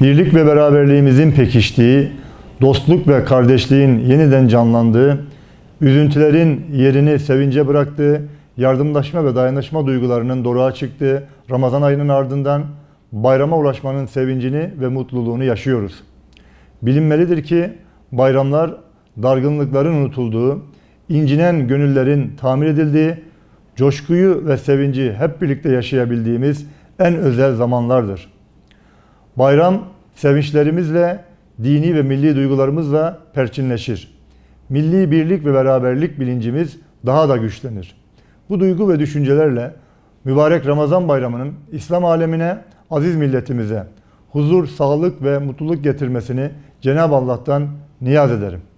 birlik ve beraberliğimizin pekiştiği, dostluk ve kardeşliğin yeniden canlandığı, üzüntülerin yerini sevince bıraktığı, yardımlaşma ve dayanışma duygularının doruğa çıktığı Ramazan ayının ardından bayrama ulaşmanın sevincini ve mutluluğunu yaşıyoruz. Bilinmelidir ki bayramlar dargınlıkların unutulduğu, incinen gönüllerin tamir edildiği, coşkuyu ve sevinci hep birlikte yaşayabildiğimiz en özel zamanlardır.'' Bayram sevinçlerimizle, dini ve milli duygularımızla perçinleşir. Milli birlik ve beraberlik bilincimiz daha da güçlenir. Bu duygu ve düşüncelerle mübarek Ramazan bayramının İslam alemine, aziz milletimize huzur, sağlık ve mutluluk getirmesini Cenab-ı Allah'tan niyaz ederim.